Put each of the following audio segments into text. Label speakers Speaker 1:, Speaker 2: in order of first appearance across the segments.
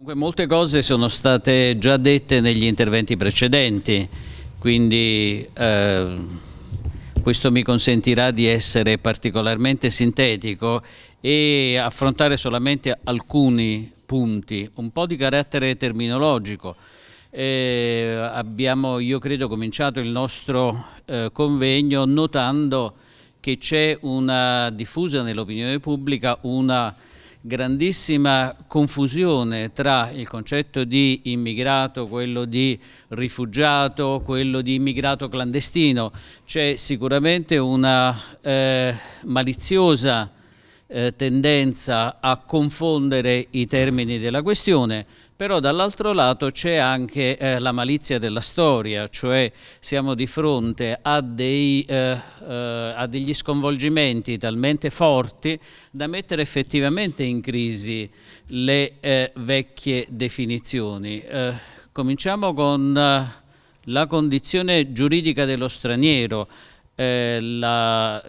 Speaker 1: Molte cose sono state già dette negli interventi precedenti, quindi eh, questo mi consentirà di essere particolarmente sintetico e affrontare solamente alcuni punti, un po' di carattere terminologico. Eh, abbiamo, io credo, cominciato il nostro eh, convegno notando che c'è una diffusa nell'opinione pubblica una grandissima confusione tra il concetto di immigrato, quello di rifugiato, quello di immigrato clandestino. C'è sicuramente una eh, maliziosa eh, tendenza a confondere i termini della questione, però dall'altro lato c'è anche eh, la malizia della storia, cioè siamo di fronte a, dei, eh, eh, a degli sconvolgimenti talmente forti da mettere effettivamente in crisi le eh, vecchie definizioni. Eh, cominciamo con eh, la condizione giuridica dello straniero. Eh, la,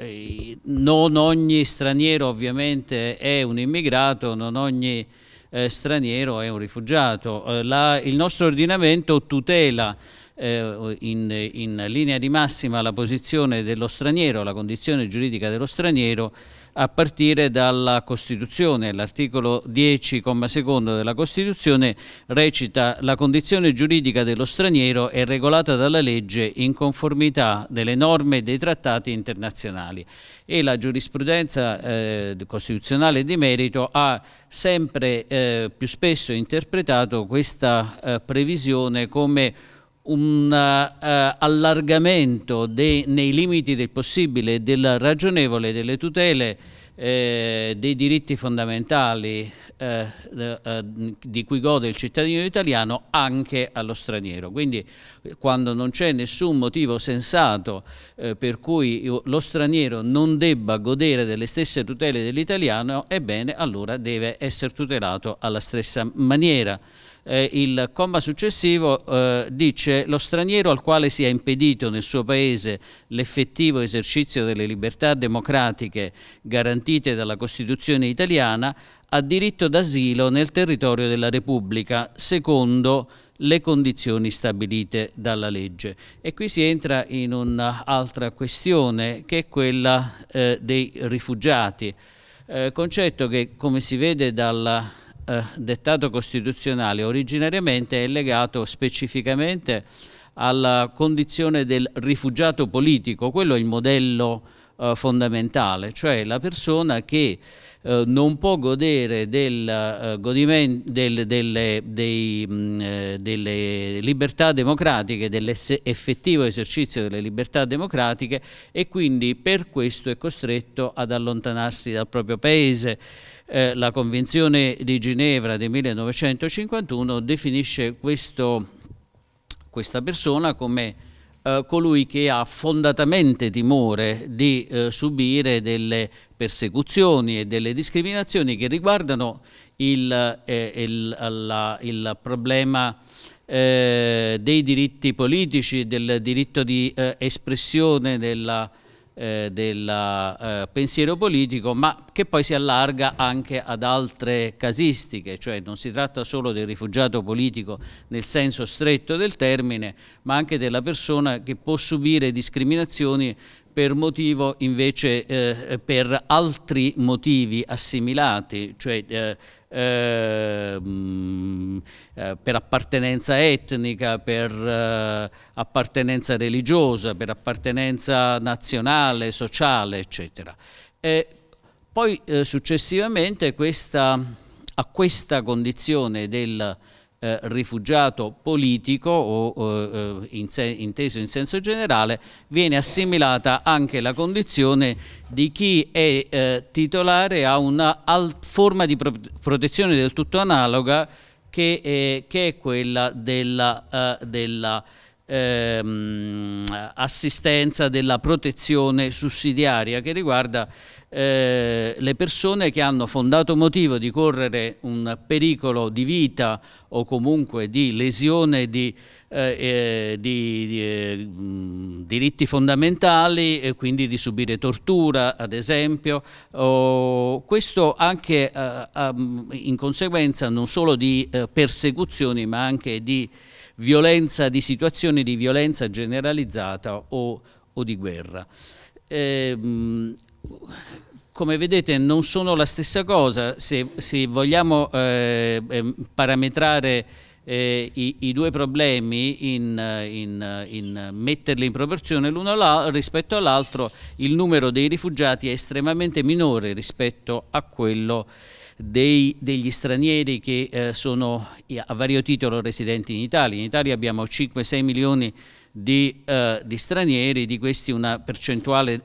Speaker 1: non ogni straniero ovviamente è un immigrato, non ogni eh, straniero è un rifugiato. Eh, la, il nostro ordinamento tutela eh, in, in linea di massima la posizione dello straniero, la condizione giuridica dello straniero a partire dalla Costituzione. L'articolo 10, secondo della Costituzione recita la condizione giuridica dello straniero è regolata dalla legge in conformità delle norme e dei trattati internazionali e la giurisprudenza eh, costituzionale di merito ha sempre eh, più spesso interpretato questa eh, previsione come un uh, allargamento dei, nei limiti del possibile e del ragionevole delle tutele eh, dei diritti fondamentali eh, eh, eh, di cui gode il cittadino italiano anche allo straniero. Quindi quando non c'è nessun motivo sensato per cui lo straniero non debba godere delle stesse tutele dell'italiano, ebbene allora deve essere tutelato alla stessa maniera eh, il comma successivo eh, dice lo straniero al quale sia impedito nel suo paese l'effettivo esercizio delle libertà democratiche garantite dalla Costituzione italiana ha diritto d'asilo nel territorio della Repubblica secondo le condizioni stabilite dalla legge. E qui si entra in un'altra questione che è quella eh, dei rifugiati, eh, concetto che come si vede dalla eh, dettato costituzionale originariamente è legato specificamente alla condizione del rifugiato politico, quello è il modello eh, fondamentale, cioè la persona che eh, non può godere del, eh, del, delle, dei, mh, mm, eh, delle libertà democratiche, dell'effettivo esercizio delle libertà democratiche e quindi per questo è costretto ad allontanarsi dal proprio paese eh, la Convenzione di Ginevra del 1951 definisce questo, questa persona come eh, colui che ha fondatamente timore di eh, subire delle persecuzioni e delle discriminazioni che riguardano il, eh, il, la, il problema eh, dei diritti politici, del diritto di eh, espressione, della eh, del eh, pensiero politico, ma che poi si allarga anche ad altre casistiche, cioè non si tratta solo del rifugiato politico nel senso stretto del termine, ma anche della persona che può subire discriminazioni per motivo invece eh, per altri motivi assimilati, cioè eh, Ehm, eh, per appartenenza etnica, per eh, appartenenza religiosa, per appartenenza nazionale, sociale, eccetera. E poi eh, successivamente questa, a questa condizione del eh, rifugiato politico o eh, eh in inteso in senso generale, viene assimilata anche la condizione di chi è eh, titolare a una forma di pro protezione del tutto analoga che, è, che è quella della, eh, della ehm, assistenza, della protezione sussidiaria che riguarda eh, le persone che hanno fondato motivo di correre un pericolo di vita o comunque di lesione di, eh, eh di, di eh, diritti fondamentali e quindi di subire tortura ad esempio oh, questo anche eh, in conseguenza non solo di eh, persecuzioni ma anche di violenza di situazioni di violenza generalizzata o, o di guerra. Eh, come vedete non sono la stessa cosa, se, se vogliamo eh, ehm, parametrare eh, i, i, due problemi in, in, in metterli in proporzione l'uno rispetto all'altro, il numero dei rifugiati è estremamente minore rispetto a quello dei, degli stranieri che eh, sono a vario titolo residenti in Italia. In Italia abbiamo 5-6 milioni di, eh, di stranieri, di questi una percentuale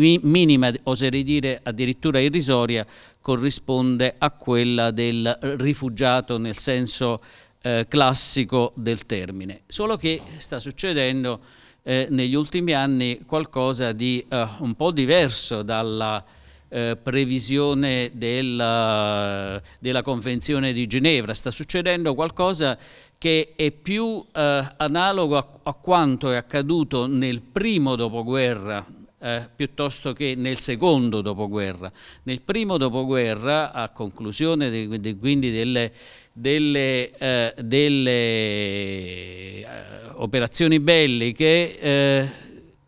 Speaker 1: minima, oserei dire addirittura irrisoria, corrisponde a quella del rifugiato nel senso eh, classico del termine. Solo che sta succedendo eh, negli ultimi anni qualcosa di eh, un po' diverso dalla eh, previsione della, eh, della, Convenzione di Ginevra, sta succedendo qualcosa che è più eh, analogo a, a, quanto è accaduto nel primo dopoguerra eh, piuttosto che nel secondo dopoguerra. Nel primo dopoguerra, a conclusione de, de, quindi delle, delle, eh, delle eh, operazioni belliche, eh,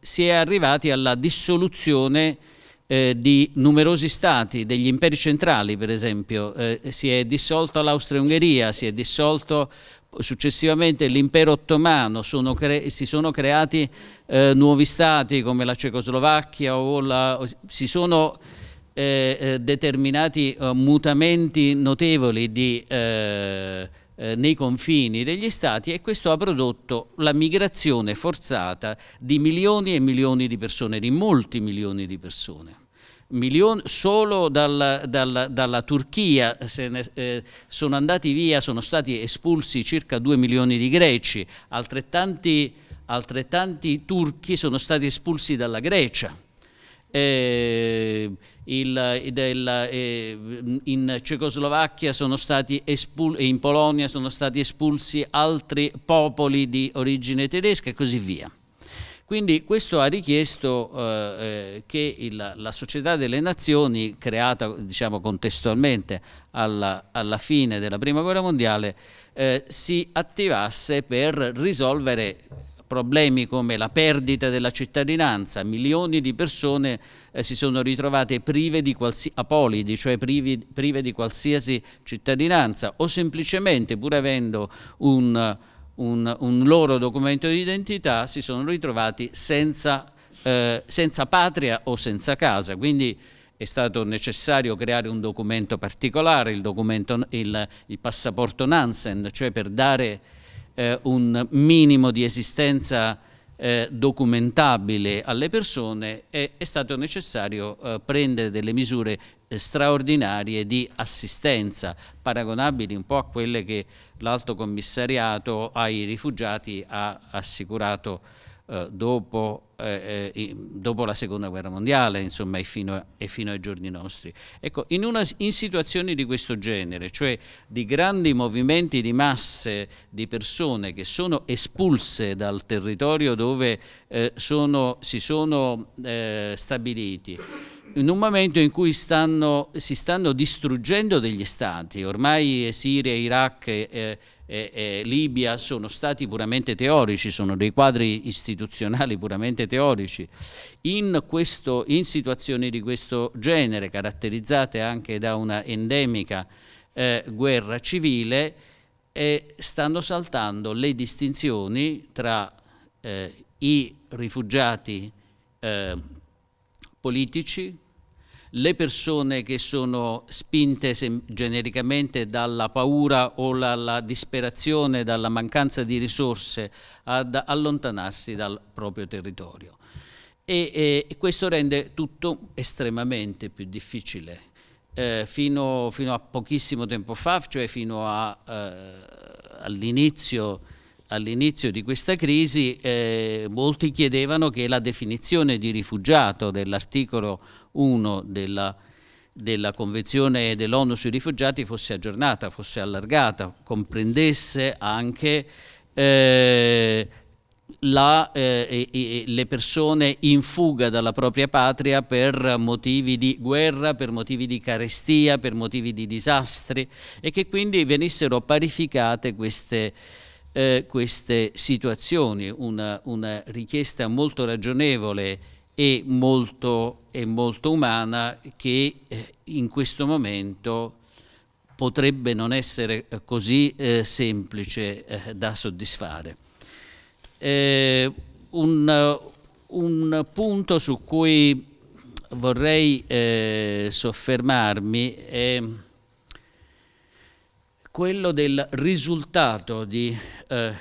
Speaker 1: si è arrivati alla dissoluzione eh, di numerosi stati, degli imperi centrali per esempio, eh, si è dissolto l'Austria-Ungheria, si è dissolto Successivamente l'impero ottomano sono si sono creati eh, nuovi stati come la Cecoslovacchia o la, si sono eh, eh determinati eh, mutamenti notevoli di, eh, eh, nei confini degli stati e questo ha prodotto la migrazione forzata di milioni e milioni di persone, di molti milioni di persone milioni, solo dalla, dalla, dalla Turchia ne, eh, sono andati via, sono stati espulsi circa 2 milioni di greci, altrettanti, altrettanti turchi sono stati espulsi dalla Grecia. Eh, il, eh, del, eh, in Cecoslovacchia sono stati espulsi, in Polonia sono stati espulsi altri popoli di origine tedesca e così via. Quindi questo ha richiesto eh, eh, che il, la Società delle Nazioni, creata diciamo, contestualmente alla, alla, fine della Prima Guerra Mondiale, eh, si attivasse per risolvere problemi come la perdita della cittadinanza, milioni di persone eh, si sono ritrovate prive di qualsiasi, apolidi, cioè privi, prive di qualsiasi cittadinanza o semplicemente pur avendo un un, un loro documento di identità, si sono ritrovati senza, eh, senza patria o senza casa. Quindi è stato necessario creare un documento particolare, il, documento, il, il passaporto Nansen, cioè per dare eh, un minimo di esistenza eh, documentabile alle persone è, è stato necessario eh, prendere delle misure eh, straordinarie di assistenza, paragonabili un po' a quelle che l'Alto Commissariato ai rifugiati ha assicurato eh, dopo eh, eh dopo la seconda guerra mondiale insomma, e, fino a, e, fino ai giorni nostri. Ecco, in, una, in situazioni di questo genere, cioè di grandi movimenti di masse di persone che sono espulse dal territorio dove eh, sono, si sono eh, stabiliti, in un momento in cui stanno, si stanno distruggendo degli stati, ormai eh, Siria, Iraq e, eh, e, eh, e Libia sono stati puramente teorici, sono dei quadri istituzionali puramente teorici, in, questo, in situazioni di questo genere, caratterizzate anche da una endemica eh, guerra civile, eh, stanno saltando le distinzioni tra eh, i rifugiati politici le persone che sono spinte genericamente dalla paura o dalla disperazione, dalla mancanza di risorse ad allontanarsi dal proprio territorio. E, e questo rende tutto estremamente più difficile. Eh, fino, fino, a pochissimo tempo fa, cioè fino eh, all'inizio all'inizio di questa crisi eh, molti chiedevano che la definizione di rifugiato dell'articolo 1 della, della Convenzione dell'ONU sui rifugiati fosse aggiornata, fosse allargata, comprendesse anche eh, la, eh, eh, le persone in fuga dalla propria patria per motivi di guerra, per motivi di carestia, per motivi di disastri e che quindi venissero parificate queste eh, queste situazioni, una, una, richiesta molto ragionevole e molto, e molto umana che eh, in questo momento potrebbe non essere eh, così eh, semplice eh, da soddisfare. Eh, un, un, punto su cui vorrei soffermarmi è quello del risultato di, eh,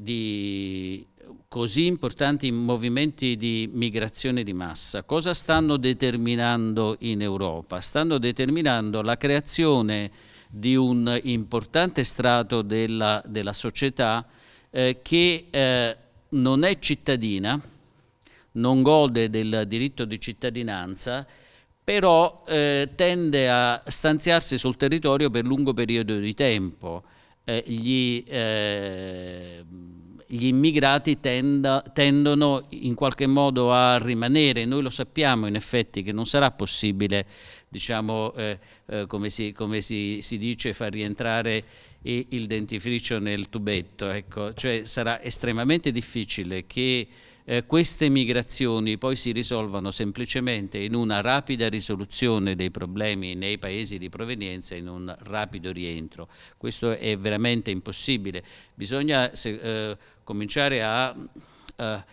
Speaker 1: di così importanti movimenti di migrazione di massa, cosa stanno determinando in Europa? Stanno determinando la creazione di un importante strato della, della società eh, che eh, non è cittadina, non gode del diritto di cittadinanza però eh, tende a stanziarsi sul territorio per lungo periodo di tempo. Eh, gli, eh, gli, immigrati tenda, tendono in qualche modo a rimanere, noi lo sappiamo in effetti che non sarà possibile, diciamo, eh, eh, come, si, come si, si, dice, far rientrare il dentifricio nel tubetto, ecco. cioè sarà estremamente difficile che eh, queste migrazioni poi si risolvano semplicemente in una rapida risoluzione dei problemi nei paesi di provenienza, e in un rapido rientro. Questo è veramente impossibile. Bisogna se, eh, cominciare a... Eh,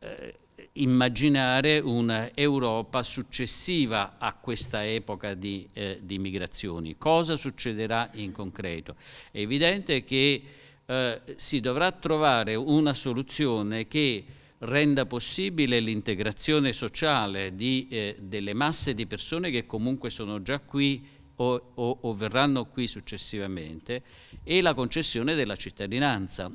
Speaker 1: eh immaginare un'Europa successiva a questa epoca di, eh, di, migrazioni. Cosa succederà in concreto? È evidente che eh, si dovrà trovare una soluzione che renda possibile l'integrazione sociale di, eh, delle masse di persone che comunque sono già qui o, o, o verranno qui successivamente e la concessione della cittadinanza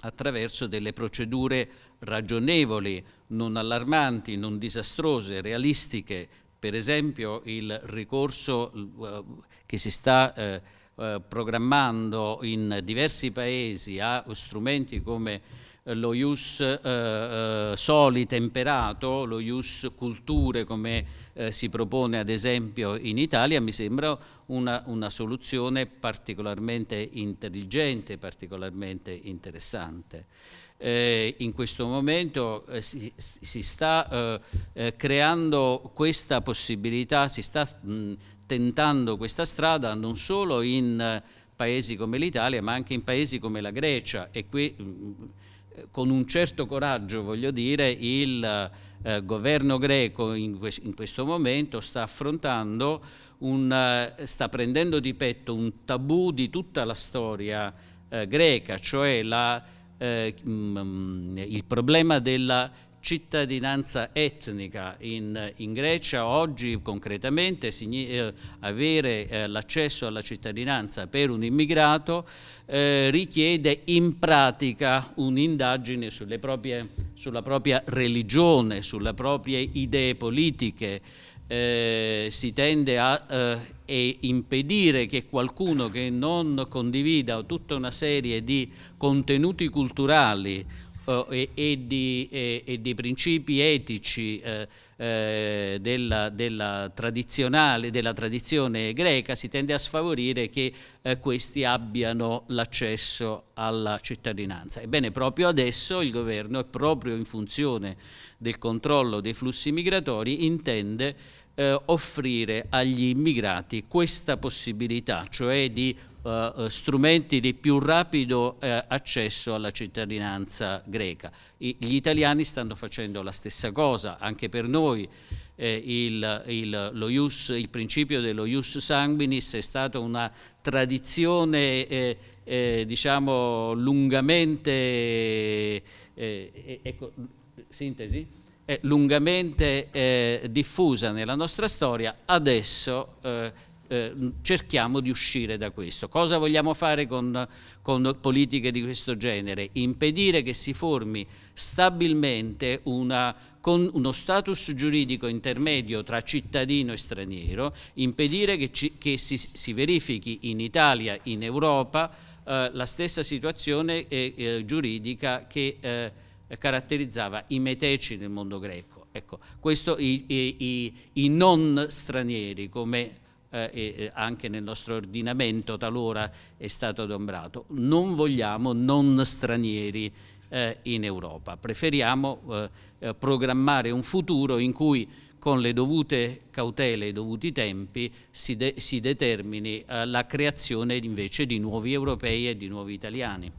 Speaker 1: attraverso delle procedure ragionevoli, non allarmanti, non disastrose, realistiche, per esempio il ricorso eh, che si sta eh, eh, programmando in diversi paesi a strumenti come eh, lo ius eh, eh, soli temperato, lo ius culture come eh, si propone ad esempio in Italia, mi sembra una, una soluzione particolarmente intelligente, particolarmente interessante. Eh, in questo momento eh, si, si, sta eh, eh creando questa possibilità, si sta mh, tentando questa strada non solo in paesi come l'Italia ma anche in paesi come la Grecia e qui mh, con un certo coraggio, voglio dire, il eh, governo greco in, que in, questo momento sta affrontando, un, uh, sta prendendo di petto un tabù di tutta la storia uh, greca, cioè la, uh, il problema della cittadinanza etnica in, in Grecia oggi concretamente eh, avere eh, l'accesso alla cittadinanza per un immigrato eh, richiede in pratica un'indagine sulla propria religione, sulle proprie idee politiche, eh, si tende a eh, impedire che qualcuno che non condivida tutta una serie di contenuti culturali eh, e, e, di, e, e, di, principi etici eh, eh, della, della, della, tradizione greca, si tende a sfavorire che eh, questi abbiano l'accesso alla cittadinanza. Ebbene, proprio adesso il governo, proprio in funzione del controllo dei flussi migratori, intende eh, offrire agli immigrati questa possibilità, cioè di eh, eh, strumenti di più rapido uh, accesso alla cittadinanza greca. I, gli italiani stanno facendo la stessa cosa, anche per noi voi eh, il, il, ius, il, principio dello ius sanguinis è stata una tradizione eh, eh, diciamo lungamente, eh, eh, ecco, sintesi, eh, lungamente diffusa nella nostra storia, adesso eh, cerchiamo di uscire da questo. Cosa vogliamo fare con, con, politiche di questo genere? Impedire che si formi stabilmente una, uno status giuridico intermedio tra cittadino e straniero, impedire che, ci, che si, si verifichi in Italia, in Europa, eh, la stessa situazione eh, eh giuridica che eh, caratterizzava i meteci nel mondo greco. Ecco, questo i, i, i non stranieri come eh, e anche nel nostro ordinamento talora è stato adombrato. Non vogliamo non stranieri eh, in Europa, preferiamo eh, eh programmare un futuro in cui con le dovute cautele e i dovuti tempi si, de si determini eh, la creazione invece di nuovi europei e di nuovi italiani.